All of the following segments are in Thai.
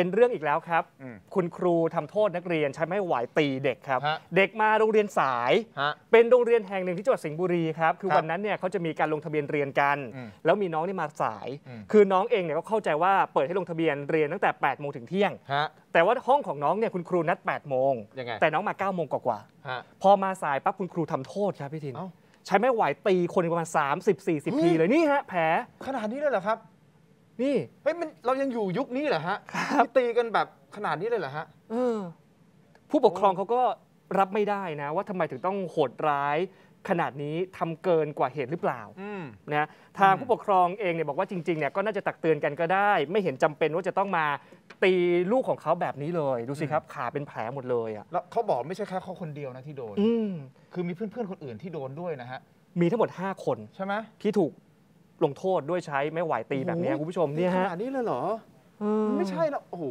เป็นเรื่องอีกแล้วครับ คุณครูทำโทษนักเรียนใช้ไม้ไหวตีเด็กครับ เด็กมาโรงเรียนสายเป็นโรงเรียนแห่งหนึ่งที่จังหวัดสิงห์บุรีครับคือวันนั้นเนี่ยเขาจะมีการลงทะเบียนเรียนกัน แล้วมีน้องนี่มาสาย คือน้องเองเนี่ยก็เข้าใจว่าเปิดให้ลงทะเบียนเรียนตั้งแต่8ปดโมงถึงเที่ยงแต่ว่าห้องของน้องเนี่ยคุณครูนัด8ปดโมงงงแต่น้องมา9ก้าโมงกว่าๆพอมาสายปั๊บคุณครูทำโทษครับพี่ทินใช้ไม้ไหวตีคนประมาณ30-40ทีเลยนี่ฮะแผลขนาดนี้เลยเหรอครับนี่เฮ้ยมันเรายังอยู่ยุคนี้เหรอฮะที่ตีกันแบบขนาดนี้เลยเหรอฮะเออผู้ปกครองเขาก็รับไม่ได้นะ ว่าทำไมถึงต้องโหดร้ายขนาดนี้ทำเกินกว่าเหตุหรือเปล่าอนะทางผู้ปกครองเองเนี่ยบอกว่าจริงๆเนี่ยก็น่าจะตักเตือนกันก็ได้ ไม่เห็นจำเป็นว่าจะต้องมาตีลูกของเขาแบบนี้เลยดูสิครับขาเป็นแผลหมดเลยอ่ะแล้วเขาบอกไม่ใช่แค่เขาคนเดียวนะที่โดนอืมคือมีเพื่อนๆคนอื่นที่โดนด้วยนะฮะมีทั้งหมด 5 คนใช่ไหมที่ถูกลงโทษด้วยใช้ไม่ไหวตีแบบนี้คุณผู้ชมเนี่ยขฮะนาดนี้เลยเหรอไม่ใช่แล้วโอ้โห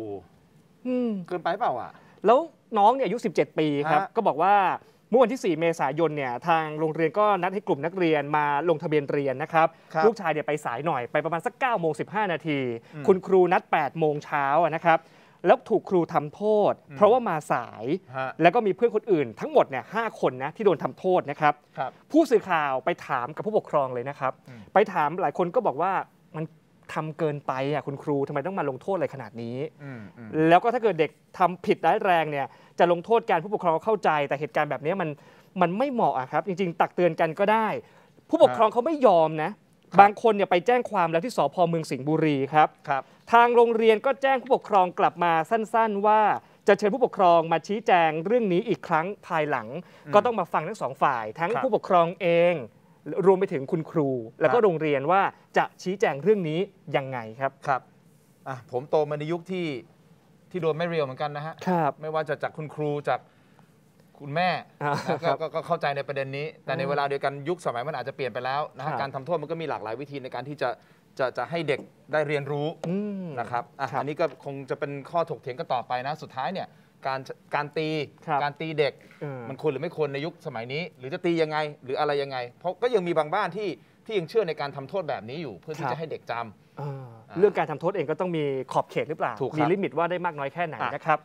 เกินไปเปล่าอ่ะ แล้วน้องเนี่ยอายุ 17 ปีครับ ก็บอกว่าเมื่อวันที่ 4 เมษายนเนี่ยทางโรงเรียนก็นัดให้กลุ่มนักเรียนมาลงทะเบียนเรียนนะครับรบลูกชายเนี่ยไปสายหน่อยไปประมาณสัก9โมง15 นาที คุณครูนัด 8 โมงเช้านะครับแล้วถูกครูทำโทษ เพราะว่ามาสาย แล้วก็มีเพื่อนคนอื่นทั้งหมดเนี่ยห้าคนนะที่โดนทำโทษนะครับรบผู้สื่อข่าวไปถามกับผู้ปกครองเลยนะครับ ไปถามหลายคนก็บอกว่ามันทำเกินไปอ่ะคุณครูทำไมต้องมาลงโทษอะไรขนาดนี้แล้วก็ถ้าเกิดเด็กทำผิดร้ายแรงเนี่ย จะลงโทษการผู้ปกครองเข้าใจ แต่เหตุการณ์แบบนี้มันมันไม่เหมาะอะครับ จริงๆตักเตือนกันก็ได้ ผู้ปกครองเขาไม่ยอมนะบางคนเนี่ยไปแจ้งความแล้วที่สพเมืองสิงห์บุรีครับครับ ทางโรงเรียนก็แจ้งผู้ปกครองกลับมาสั้นๆว่าจะเชิญผู้ปกครองมาชี้แจงเรื่องนี้อีกครั้งภายหลัง ก็ต้องมาฟังทั้งสองฝ่ายทั้งผู้ปกครองเองรวมไปถึงคุณครู แล้วก็โรงเรียนว่าจะชี้แจงเรื่องนี้ยังไงครับครับอ่ะผมโตมาในยุคที่ที่โดนไม่เรียวเหมือนกันนะฮะครับไม่ว่าจะจากคุณครูจากคุณแม่ก็เข้าใจในประเด็นนี้ แต่ในเวลาเดียวกันยุคสมัยมันอาจจะเปลี่ยนไปแล้วนะการทำโทษมันก็มีหลากหลายวิธีในการที่จะจะจะให้เด็กได้เรียนรู้นะครับอันนี้ก็คงจะเป็นข้อถกเถียงกันต่อไปนะ สุดท้ายเนี่ยการการตีการตีเด็ก มันควรหรือไม่ควรในยุคสมัยนี้ หรือจะตียังไงหรืออะไรยังไง เพราะก็ยังมีบางบ้านที่ที่ยังเชื่อในการทำโทษแบบนี้อยู่ เพื่อที่จะให้เด็กจำเเรื่องการทำโทษเองก็ต้องมีขอบเขตหรือเปล่ามีลิมิตว่าได้มากน้อยแค่ไหนนะครับ